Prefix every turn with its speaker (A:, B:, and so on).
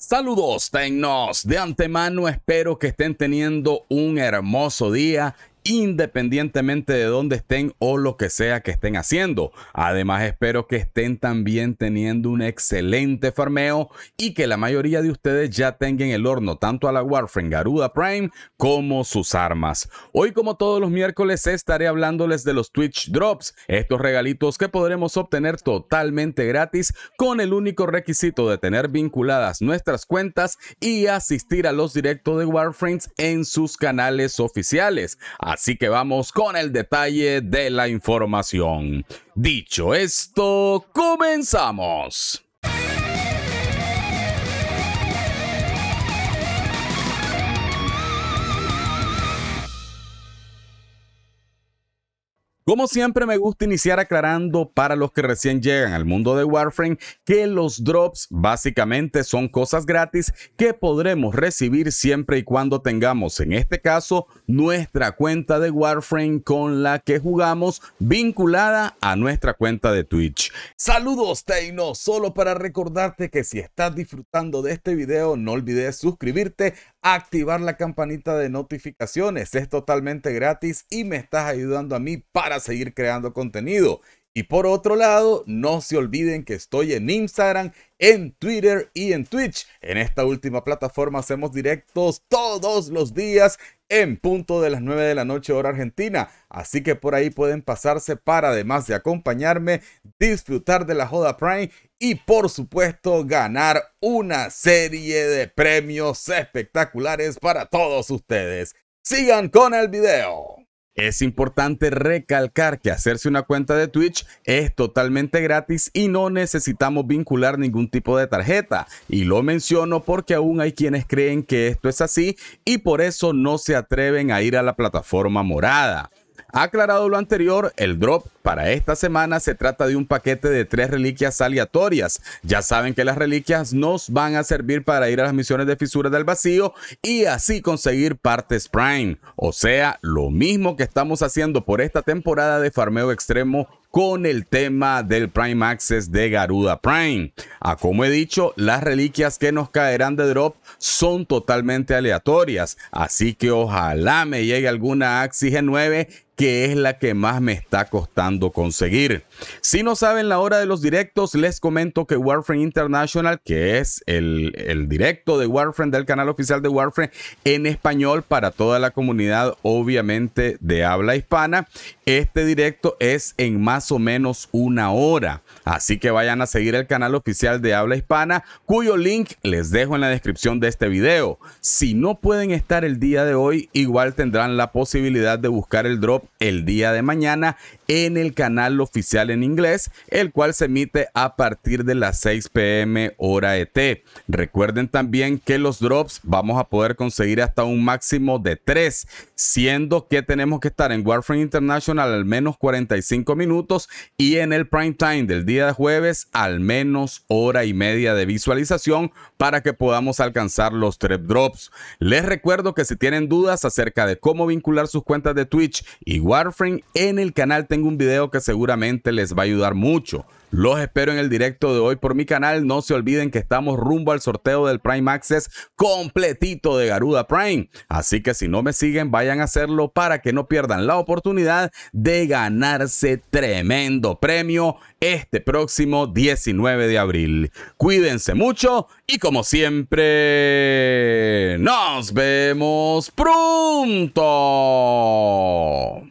A: Saludos, Tecnos. De antemano espero que estén teniendo un hermoso día independientemente de dónde estén o lo que sea que estén haciendo. Además, espero que estén también teniendo un excelente farmeo y que la mayoría de ustedes ya tengan el horno tanto a la Warframe Garuda Prime como sus armas. Hoy, como todos los miércoles, estaré hablándoles de los Twitch Drops, estos regalitos que podremos obtener totalmente gratis con el único requisito de tener vinculadas nuestras cuentas y asistir a los directos de Warframes en sus canales oficiales. Así que vamos con el detalle de la información. Dicho esto, comenzamos. Como siempre me gusta iniciar aclarando para los que recién llegan al mundo de Warframe que los drops básicamente son cosas gratis que podremos recibir siempre y cuando tengamos en este caso nuestra cuenta de Warframe con la que jugamos vinculada a nuestra cuenta de Twitch. Saludos Teino, solo para recordarte que si estás disfrutando de este video no olvides suscribirte activar la campanita de notificaciones. Es totalmente gratis y me estás ayudando a mí para seguir creando contenido. Y por otro lado, no se olviden que estoy en Instagram, en Twitter y en Twitch. En esta última plataforma hacemos directos todos los días en punto de las 9 de la noche hora argentina. Así que por ahí pueden pasarse para, además de acompañarme, disfrutar de la Joda Prime y por supuesto ganar una serie de premios espectaculares para todos ustedes. Sigan con el video. Es importante recalcar que hacerse una cuenta de Twitch es totalmente gratis y no necesitamos vincular ningún tipo de tarjeta. Y lo menciono porque aún hay quienes creen que esto es así y por eso no se atreven a ir a la plataforma morada. Aclarado lo anterior, el drop para esta semana se trata de un paquete de tres reliquias aleatorias. Ya saben que las reliquias nos van a servir para ir a las misiones de fisuras del vacío y así conseguir partes Prime. O sea, lo mismo que estamos haciendo por esta temporada de farmeo extremo con el tema del Prime Access de Garuda Prime. A ah, como he dicho, las reliquias que nos caerán de drop son totalmente aleatorias, así que ojalá me llegue alguna g 9 que es la que más me está costando conseguir. Si no saben la hora de los directos, les comento que Warframe International, que es el, el directo de Warframe, del canal oficial de Warframe, en español para toda la comunidad, obviamente de habla hispana, este directo es en más o menos una hora. Así que vayan a seguir el canal oficial de habla hispana, cuyo link les dejo en la descripción de este video. Si no pueden estar el día de hoy, igual tendrán la posibilidad de buscar el drop el día de mañana en el canal oficial en inglés, el cual se emite a partir de las 6 pm hora ET. Recuerden también que los drops vamos a poder conseguir hasta un máximo de 3, siendo que tenemos que estar en Warframe International al menos 45 minutos y en el prime time del día de jueves al menos hora y media de visualización para que podamos alcanzar los 3 drops. Les recuerdo que si tienen dudas acerca de cómo vincular sus cuentas de Twitch y Warframe, en el canal tengo un video que seguramente les va a ayudar mucho. Los espero en el directo de hoy por mi canal. No se olviden que estamos rumbo al sorteo del Prime Access completito de Garuda Prime. Así que si no me siguen, vayan a hacerlo para que no pierdan la oportunidad de ganarse tremendo premio este próximo 19 de abril. Cuídense mucho y como siempre, nos vemos pronto.